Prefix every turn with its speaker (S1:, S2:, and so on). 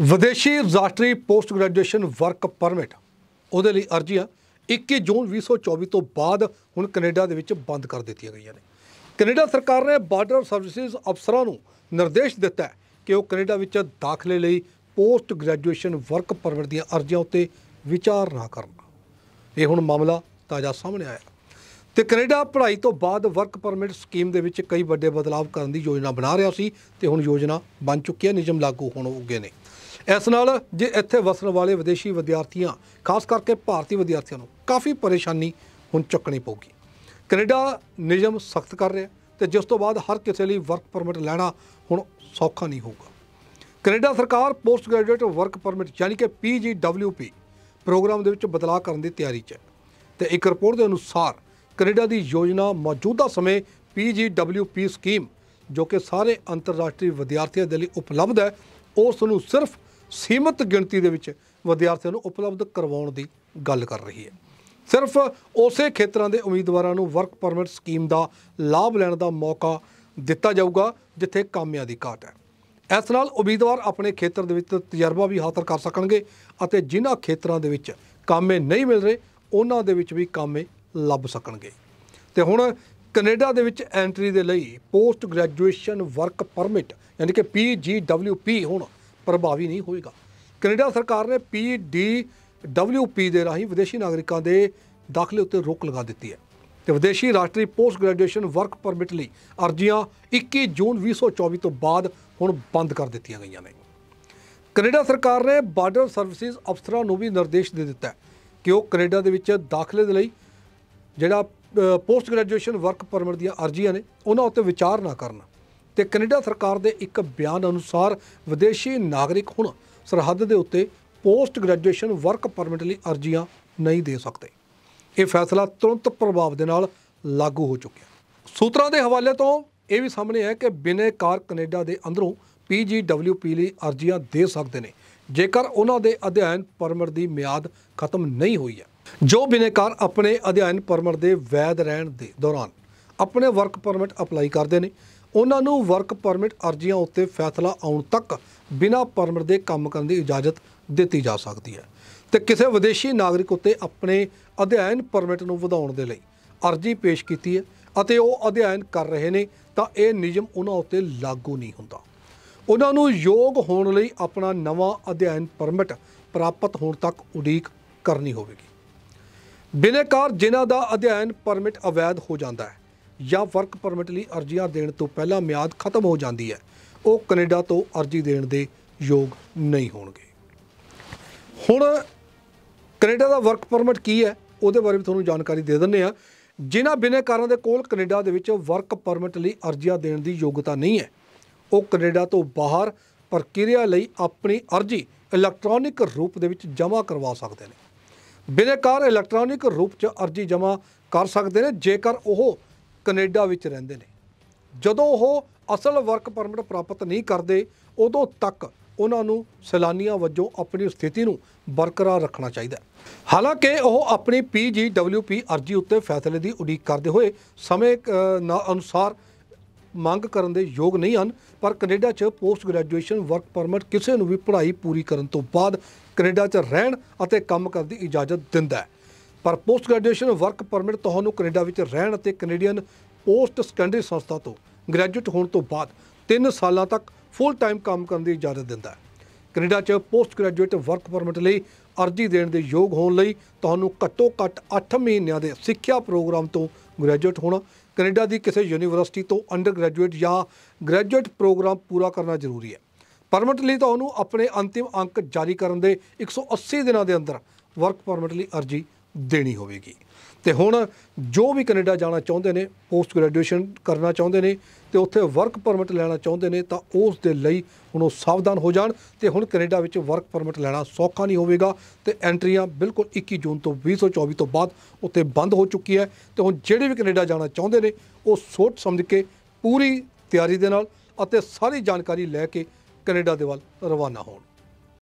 S1: ਵਿਦੇਸ਼ੀ ਰਾਸ਼ਟਰੀ post graduation work permit ਉਹਦੇ ਲਈ ਅਰਜ਼ੀਆਂ 21 ਜੂਨ 2024 ਤੋਂ ਬਾਅਦ ਹੁਣ ਕੈਨੇਡਾ ਦੇ ਵਿੱਚ ਬੰਦ ਕਰ ਦਿੱਤੀਆਂ ਗਈਆਂ ਨੇ ਕੈਨੇਡਾ ਸਰਕਾਰ ਨੇ ਬਾਰਡਰ ਸਰਵਿਸਿਜ਼ ਅਫਸਰਾਂ ਨੂੰ ਨਿਰਦੇਸ਼ ਦਿੱਤਾ ਹੈ ਕਿ ਉਹ ਕੈਨੇਡਾ ਵਿੱਚ ਦਾਖਲੇ ਲਈ ਪੋਸਟ ਗ੍ਰੈਜੂਏਸ਼ਨ ਵਰਕ ਪਰਮਿਟ ਦੀਆਂ ਅਰਜ਼ੀਆਂ ਉੱਤੇ ਵਿਚਾਰ ਨਾ ਕਰਨ ਇਹ ਹੁਣ ਮਾਮਲਾ ਤਾਜ਼ਾ ਸਾਹਮਣੇ ਆਇਆ ਤੇ ਕੈਨੇਡਾ ਪੜ੍ਹਾਈ ਤੋਂ ਬਾਅਦ ਵਰਕ ਪਰਮਿਟ ਸਕੀਮ ਦੇ ਵਿੱਚ ਕਈ ਵੱਡੇ ਬਦਲਾਅ ਕਰਨ ਦੀ ਯੋਜਨਾ ਬਣਾ ਰਿਹਾ ਸੀ ਤੇ ਹੁਣ ਯੋਜਨਾ ਬਣ ਚੁੱਕੀ ਹੈ ਨਿਯਮ ਲਾਗੂ ਹੋਣ ਉੱਗੇ ਨੇ ਇਸ ਨਾਲ ਜੇ ਇੱਥੇ ਵਸਣ ਵਾਲੇ ਵਿਦੇਸ਼ੀ ਵਿਦਿਆਰਥੀਆਂ ਖਾਸ ਕਰਕੇ ਭਾਰਤੀ ਵਿਦਿਆਰਥੀਆਂ ਨੂੰ ਕਾਫੀ ਪਰੇਸ਼ਾਨੀ ਹੁਣ ਚੱਕਣੀ ਪਊਗੀ ਕੈਨੇਡਾ ਨਿਯਮ ਸਖਤ ਕਰ ਰਿਹਾ ਤੇ ਜਿਸ ਤੋਂ ਬਾਅਦ ਹਰ ਕਿਸੇ ਲਈ ਵਰਕ ਪਰਮਿਟ ਲੈਣਾ ਹੁਣ ਸੌਖਾ ਨਹੀਂ ਹੋਊਗਾ ਕੈਨੇਡਾ ਸਰਕਾਰ ਪੋਸਟ ਗ੍ਰੈਜੂਏਟ ਵਰਕ ਪਰਮਿਟ ਯਾਨੀ ਕਿ ਪੀਜੀਡਬਲਯੂਪੀ ਪ੍ਰੋਗਰਾਮ ਦੇ ਵਿੱਚ ਬਦਲਾਅ ਕਰਨ ਦੀ ਤਿਆਰੀ 'ਚ ਹੈ ਤੇ ਇੱਕ ਰਿਪੋਰਟ ਦੇ ਅਨੁਸਾਰ ਕੈਨੇਡਾ ਦੀ ਯੋਜਨਾ ਮੌਜੂਦਾ ਸਮੇਂ ਪੀਜੀਡਬਲਯੂਪੀ ਸਕੀਮ ਜੋ ਕਿ ਸਾਰੇ ਅੰਤਰਰਾਸ਼ਟਰੀ ਵਿਦਿਆਰਥੀਆਂ ਦੇ ਲਈ ਉਪਲਬਧ ਹੈ ਉਸ ਨੂੰ ਸਿਰਫ ਸੀਮਤ ਗਿਣਤੀ ਦੇ ਵਿੱਚ ਵਿਦਿਆਰਥੀਆਂ ਨੂੰ ਉਪਲਬਧ ਕਰਵਾਉਣ ਦੀ ਗੱਲ ਕਰ ਰਹੀ ਹੈ ਸਿਰਫ ਉਸੇ ਖੇਤਰਾਂ ਦੇ ਉਮੀਦਵਾਰਾਂ ਨੂੰ ਵਰਕ ਪਰਮਿਟ ਸਕੀਮ ਦਾ ਲਾਭ ਲੈਣ ਦਾ ਮੌਕਾ ਦਿੱਤਾ ਜਾਊਗਾ ਜਿੱਥੇ ਕਾਮਿਆਂ ਦੀ ਘਾਟ ਹੈ ਇਸ ਨਾਲ ਉਮੀਦਵਾਰ ਆਪਣੇ ਖੇਤਰ ਦੇ ਵਿੱਚ ਤਜਰਬਾ ਵੀ ਹਾਸਲ ਕਰ ਸਕਣਗੇ ਅਤੇ ਜਿਨ੍ਹਾਂ ਖੇਤਰਾਂ ਦੇ ਵਿੱਚ ਕਾਮੇ ਨਹੀਂ ਮਿਲ ਰਹੇ ਉਹਨਾਂ ਦੇ ਵਿੱਚ ਵੀ ਕਾਮੇ ਲੱਭ ਸਕਣਗੇ ਤੇ ਹੁਣ ਕੈਨੇਡਾ ਦੇ ਵਿੱਚ ਐਂਟਰੀ ਦੇ ਲਈ ਪੋਸਟ ਗ੍ਰੈਜੂਏਸ਼ਨ ਵਰਕ ਪਰਮਿਟ ਯਾਨੀ ਕਿ ਪੀਜੀਡਬਲਯੂਪੀ ਹੁਣ ਪ੍ਰਭਾਵੀ ਨਹੀਂ ਹੋਏਗਾ ਕੈਨੇਡਾ ਸਰਕਾਰ ਨੇ ਪੀ ਦੇ ਰਾਹੀਂ ਵਿਦੇਸ਼ੀ ਨਾਗਰਿਕਾਂ ਦੇ ਦਾਖਲੇ ਉੱਤੇ ਰੋਕ ਲਗਾ ਦਿੱਤੀ ਹੈ ਤੇ ਵਿਦੇਸ਼ੀ ਰਾਸ਼ਟਰੀ ਪੋਸਟ ਗ੍ਰੈਜੂਏਸ਼ਨ ਵਰਕ ਪਰਮਿਟ ਲਈ ਅਰਜ਼ੀਆਂ 21 ਜੂਨ 2024 ਤੋਂ ਬਾਅਦ ਹੁਣ ਬੰਦ ਕਰ ਦਿੱਤੀਆਂ ਗਈਆਂ ਨੇ ਕੈਨੇਡਾ ਸਰਕਾਰ ਨੇ ਬਾਰਡਰ ਸਰਵਿਸਿਜ਼ ਅਫਸਰਾਂ ਨੂੰ ਵੀ ਨਿਰਦੇਸ਼ ਦੇ ਦਿੱਤਾ ਹੈ ਕਿ ਉਹ ਕੈਨੇਡਾ ਦੇ ਵਿੱਚ ਦਾਖਲੇ ਦੇ ਲਈ ਜਿਹੜਾ ਪੋਸਟ ਗ੍ਰੈਜੂਏਸ਼ਨ ਵਰਕ ਪਰਮਿਟ ਦੀਆਂ ਅਰਜ਼ੀਆਂ ਨੇ ਉਹਨਾਂ ਉੱਤੇ ਵਿਚਾਰ ਨਾ ਕਰਨਾ ਤੇ ਕੈਨੇਡਾ ਸਰਕਾਰ ਦੇ ਇੱਕ ਬਿਆਨ ਅਨੁਸਾਰ ਵਿਦੇਸ਼ੀ ਨਾਗਰਿਕ ਹੁਣ ਸਰਹੱਦ ਦੇ ਉੱਤੇ ਪੋਸਟ ਗ੍ਰੈਜੂਏਸ਼ਨ ਵਰਕ ਪਰਮਿਟ ਲਈ ਅਰਜ਼ੀਆਂ ਨਹੀਂ ਦੇ ਸਕਦੇ ਇਹ ਫੈਸਲਾ ਤੁਰੰਤ ਪ੍ਰਭਾਵ ਦੇ ਨਾਲ ਲਾਗੂ ਹੋ ਚੁੱਕਿਆ ਸੂਤਰਾਂ ਦੇ ਹਵਾਲੇ ਤੋਂ ਇਹ ਵੀ ਸਾਹਮਣੇ ਹੈ ਕਿ ਬਿਨੇਕਾਰ ਕੈਨੇਡਾ ਦੇ ਅੰਦਰੋਂ ਪੀਜੀਡਬਲਯੂਪੀ ਲਈ ਅਰਜ਼ੀਆਂ ਦੇ ਸਕਦੇ ਨੇ ਜੇਕਰ ਉਹਨਾਂ ਦੇ ਅਧਿਐਨ ਪਰਮਿਟ ਦੀ ਮਿਆਦ ਖਤਮ ਨਹੀਂ ਹੋਈ ਹੈ ਜੋ ਬਿਨੇਕਾਰ ਆਪਣੇ ਅਧਿਐਨ ਪਰਮਿਟ ਦੇ ਵੈਧ ਰਹਿਣ ਦੇ ਦੌਰਾਨ ਆਪਣੇ ਵਰਕ ਪਰਮਿਟ ਅਪਲਾਈ ਕਰਦੇ ਨੇ ਉਹਨਾਂ ਨੂੰ ਵਰਕ ਪਰਮਿਟ ਅਰਜ਼ੀਆਂ ਉੱਤੇ ਫੈਸਲਾ ਆਉਣ ਤੱਕ ਬਿਨਾਂ ਪਰਮਿਟ ਦੇ ਕੰਮ ਕਰਨ ਦੀ ਇਜਾਜ਼ਤ ਦਿੱਤੀ ਜਾ ਸਕਦੀ ਹੈ ਤੇ ਕਿਸੇ ਵਿਦੇਸ਼ੀ ਨਾਗਰਿਕ ਉੱਤੇ ਆਪਣੇ ਅਧਿਐਨ ਪਰਮਿਟ ਨੂੰ ਵਧਾਉਣ ਦੇ ਲਈ ਅਰਜ਼ੀ ਪੇਸ਼ ਕੀਤੀ ਹੈ ਅਤੇ ਉਹ ਅਧਿਐਨ ਕਰ ਰਹੇ ਨੇ ਤਾਂ ਇਹ ਨਿਯਮ ਉਹਨਾਂ ਉੱਤੇ ਲਾਗੂ ਨਹੀਂ ਹੁੰਦਾ ਉਹਨਾਂ ਨੂੰ ਯੋਗ ਹੋਣ ਲਈ ਆਪਣਾ ਨਵਾਂ ਅਧਿਐਨ ਪਰਮਿਟ ਪ੍ਰਾਪਤ ਹੋਣ ਤੱਕ ਉਡੀਕ ਕਰਨੀ ਹੋਵੇਗੀ ਬਿਨੇਕਾਰ ਜਿਨ੍ਹਾਂ ਦਾ ਅਧਿਐਨ ਪਰਮਿਟ ਅਵੈਧ ਹੋ ਜਾਂਦਾ ਹੈ ਜਾਂ ਵਰਕ ਪਰਮਿਟ ਲਈ ਅਰਜ਼ੀਆਂ ਦੇਣ ਤੋਂ ਪਹਿਲਾਂ ਮਿਆਦ ਖਤਮ ਹੋ ਜਾਂਦੀ ਹੈ ਉਹ ਕੈਨੇਡਾ ਤੋਂ ਅਰਜ਼ੀ ਦੇਣ ਦੇ ਯੋਗ ਨਹੀਂ ਹੋਣਗੇ ਹੁਣ ਕੈਨੇਡਾ ਦਾ ਵਰਕ ਪਰਮਿਟ ਕੀ ਹੈ ਉਹਦੇ ਬਾਰੇ ਵੀ ਤੁਹਾਨੂੰ ਜਾਣਕਾਰੀ ਦੇ ਦਿੰਨੇ ਆ ਜਿਨ੍ਹਾਂ ਬਿਨੇਕਾਰਾਂ ਦੇ ਕੋਲ ਕੈਨੇਡਾ ਦੇ ਵਿੱਚ ਵਰਕ ਪਰਮਿਟ ਲਈ ਅਰਜ਼ੀਆਂ ਦੇਣ ਦੀ ਯੋਗਤਾ ਨਹੀਂ ਹੈ ਉਹ ਕੈਨੇਡਾ ਤੋਂ ਬਾਹਰ ਪ੍ਰਕਿਰਿਆ ਲਈ ਆਪਣੀ ਅਰਜ਼ੀ ਇਲੈਕਟ੍ਰੋਨਿਕ ਰੂਪ ਦੇ ਵਿੱਚ ਜਮ੍ਹਾਂ ਕਰਵਾ ਸਕਦੇ ਨੇ ਬਿਨੇਕਾਰ ਇਲੈਕਟ੍ਰੋਨਿਕ ਰੂਪ 'ਚ ਅਰਜ਼ੀ ਜਮ੍ਹਾਂ ਕਰ ਸਕਦੇ ਨੇ ਜੇਕਰ ਉਹ ਕੈਨੇਡਾ ਵਿੱਚ ਰਹਿੰਦੇ ਨੇ ਜਦੋਂ ਉਹ ਅਸਲ ਵਰਕ ਪਰਮਿਟ ਪ੍ਰਾਪਤ ਨਹੀਂ ਕਰਦੇ ਉਦੋਂ ਤੱਕ ਉਹਨਾਂ ਨੂੰ ਸੈਲਾਨੀਆਂ ਵਜੋਂ ਆਪਣੀ ਸਥਿਤੀ ਨੂੰ ਬਰਕਰਾਰ ਰੱਖਣਾ ਚਾਹੀਦਾ ਹੈ ਹਾਲਾਂਕਿ ਉਹ ਆਪਣੀ PGWP ਅਰਜ਼ੀ ਉੱਤੇ ਫੈਸਲੇ ਦੀ ਉਡੀਕ ਕਰਦੇ ਹੋਏ ਸਮੇਂ ਅਨੁਸਾਰ ਮੰਗ ਕਰਨ ਦੇ ਯੋਗ ਨਹੀਂ ਹਨ ਪਰ ਕੈਨੇਡਾ 'ਚ ਪੋਸਟ ਗ੍ਰੈਜੂਏਸ਼ਨ ਵਰਕ ਪਰਮਿਟ ਕਿਸੇ ਨੂੰ ਵੀ ਪੜ੍ਹਾਈ ਪੂਰੀ ਕਰਨ ਤੋਂ ਬਾਅਦ ਕੈਨੇਡਾ 'ਚ ਰਹਿਣ ਅਤੇ ਕੰਮ ਕਰਨ ਦੀ ਇਜਾਜ਼ਤ ਦਿੰਦਾ ਹੈ ਪਰ ਪੋਸਟ ਗ੍ਰੈਜੂਏਸ਼ਨ ਵਰਕ ਪਰਮਿਟ ਤੁਹਾਨੂੰ ਕੈਨੇਡਾ ਵਿੱਚ ਰਹਿਣ ਅਤੇ ਕੈਨੇਡੀਅਨ ਪੋਸਟ ਸੈਕੰਡਰੀ ਸੰਸਥਾ ਤੋਂ ਗ੍ਰੈਜੂਏਟ ਹੋਣ ਤੋਂ ਬਾਅਦ 3 ਸਾਲਾਂ ਤੱਕ ਫੁੱਲ ਟਾਈਮ ਕੰਮ ਕਰਨ ਦੀ ਇਜਾਜ਼ਤ ਦਿੰਦਾ ਹੈ ਕੈਨੇਡਾ 'ਚ ਪੋਸਟ ਗ੍ਰੈਜੂਏਟ ਵਰਕ ਪਰਮਿਟ ਲਈ ਅਰਜ਼ੀ ਦੇਣ ਦੇ ਯੋਗ ਹੋਣ ਲਈ ਤੁਹਾਨੂੰ ਘੱਟੋ ਘੱਟ 8 ਮਹੀਨਿਆਂ ਦੇ ਸਿੱਖਿਆ ਪ੍ਰੋਗਰਾਮ ਤੋਂ ਗ੍ਰੈਜੂਏਟ ਹੋਣਾ ਕੈਨੇਡਾ ਦੀ ਕਿਸੇ ਯੂਨੀਵਰਸਿਟੀ ਤੋਂ ਅੰਡਰ ਗ੍ਰੈਜੂਏਟ ਜਾਂ ਗ੍ਰੈਜੂਏਟ ਪ੍ਰੋਗਰਾਮ ਪੂਰਾ ਕਰਨਾ ਜ਼ਰੂਰੀ ਹੈ ਪਰਮਿਟ ਲਈ ਤੁਹਾਨੂੰ ਆਪਣੇ ਅੰਤਿਮ ਅੰਕ ਜਾਰੀ ਕਰਨ ਦੇ 180 ਦਿਨਾਂ ਦੇ ਅੰਦਰ ਵਰਕ ਪਰਮਿਟ ਲਈ ਅਰਜ਼ੀ ਦੇਣੀ ਹੋਵੇਗੀ ਤੇ ਹੁਣ ਜੋ ਵੀ ਕੈਨੇਡਾ ਜਾਣਾ ਚਾਹੁੰਦੇ ਨੇ ਪੋਸਟ ਗ੍ਰੈਜੂਏਸ਼ਨ ਕਰਨਾ ਚਾਹੁੰਦੇ ਨੇ ਤੇ ਉੱਥੇ ਵਰਕ ਪਰਮਿਟ ਲੈਣਾ ਚਾਹੁੰਦੇ ਨੇ ਤਾਂ ਉਸ ਦੇ ਲਈ ਹੁਣ ਉਹ ਸਾਵਧਾਨ ਹੋ ਜਾਣ ਤੇ ਹੁਣ ਕੈਨੇਡਾ ਵਿੱਚ ਵਰਕ ਪਰਮਿਟ ਲੈਣਾ ਸੌਖਾ ਨਹੀਂ ਹੋਵੇਗਾ ਤੇ ਐਂਟਰੀਆਂ ਬਿਲਕੁਲ 21 ਜੂਨ ਤੋਂ 2024 ਤੋਂ ਬਾਅਦ ਉੱਥੇ ਬੰਦ ਹੋ ਚੁੱਕੀ ਹੈ ਤੇ ਹੁਣ ਜਿਹੜੇ ਵੀ ਕੈਨੇਡਾ ਜਾਣਾ ਚਾਹੁੰਦੇ ਨੇ ਉਹ ਸੋਚ ਸਮਝ ਕੇ ਪੂਰੀ ਤਿਆਰੀ ਦੇ ਨਾਲ ਅਤੇ ਸਾਰੀ ਜਾਣਕਾਰੀ ਲੈ ਕੇ ਕੈਨੇਡਾ ਦੇ ਵੱਲ ਰਵਾਨਾ ਹੋਣ